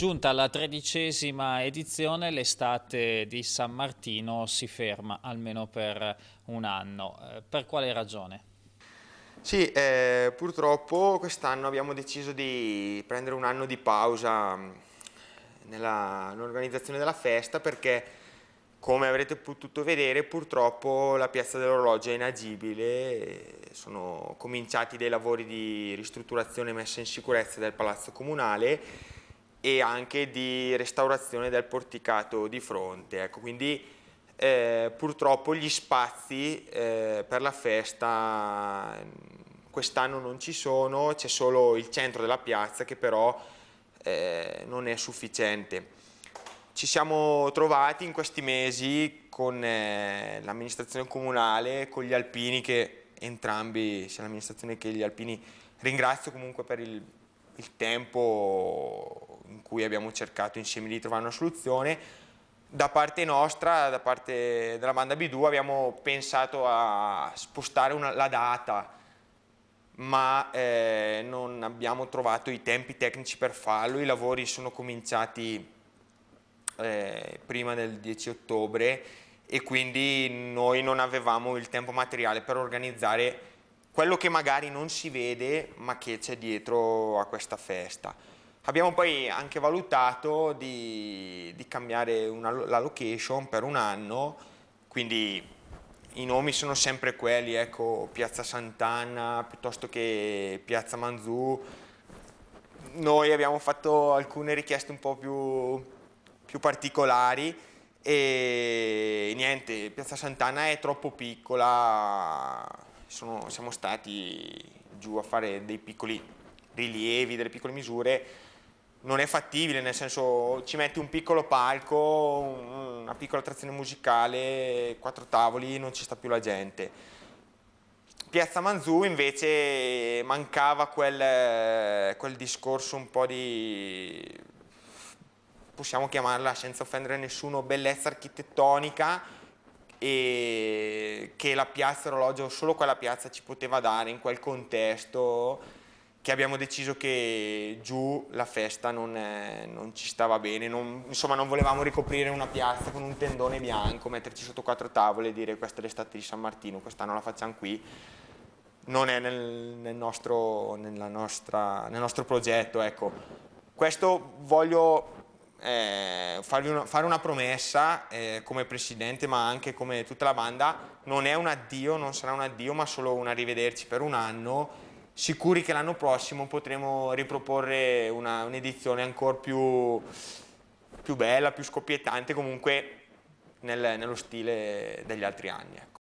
Giunta alla tredicesima edizione, l'estate di San Martino si ferma almeno per un anno. Eh, per quale ragione? Sì, eh, purtroppo quest'anno abbiamo deciso di prendere un anno di pausa mm, nell'organizzazione della festa perché come avrete potuto vedere purtroppo la piazza dell'orologio è inagibile, sono cominciati dei lavori di ristrutturazione e messa in sicurezza del palazzo comunale e anche di restaurazione del porticato di fronte. Ecco, quindi eh, purtroppo gli spazi eh, per la festa mm, quest'anno non ci sono, c'è solo il centro della piazza che però eh, non è sufficiente. Ci siamo trovati in questi mesi con eh, l'amministrazione comunale, con gli alpini che entrambi, sia l'amministrazione che gli alpini, ringrazio comunque per il, il tempo in cui abbiamo cercato insieme di trovare una soluzione. Da parte nostra, da parte della banda B2, abbiamo pensato a spostare una, la data, ma eh, non abbiamo trovato i tempi tecnici per farlo. I lavori sono cominciati eh, prima del 10 ottobre e quindi noi non avevamo il tempo materiale per organizzare quello che magari non si vede ma che c'è dietro a questa festa. Abbiamo poi anche valutato di, di cambiare una, la location per un anno, quindi i nomi sono sempre quelli, ecco, Piazza Sant'Anna piuttosto che Piazza Manzù. Noi abbiamo fatto alcune richieste un po' più, più particolari e niente, Piazza Sant'Anna è troppo piccola, sono, siamo stati giù a fare dei piccoli rilievi, delle piccole misure non è fattibile, nel senso ci metti un piccolo palco, una piccola attrazione musicale, quattro tavoli, non ci sta più la gente. Piazza Manzù invece mancava quel, quel discorso un po' di, possiamo chiamarla senza offendere nessuno, bellezza architettonica e che la piazza orologio, solo quella piazza ci poteva dare in quel contesto che abbiamo deciso che giù la festa non, è, eh, non ci stava bene, non, insomma non volevamo ricoprire una piazza con un tendone bianco, metterci sotto quattro tavole e dire questa è l'estate di San Martino, quest'anno la facciamo qui, non è nel, nel, nostro, nostra, nel nostro, progetto. Ecco. Questo voglio eh, una, fare una promessa eh, come presidente ma anche come tutta la banda, non è un addio, non sarà un addio ma solo un arrivederci per un anno sicuri che l'anno prossimo potremo riproporre un'edizione un ancora più, più, bella, più scoppiettante comunque nel, nello stile degli altri anni. Ecco.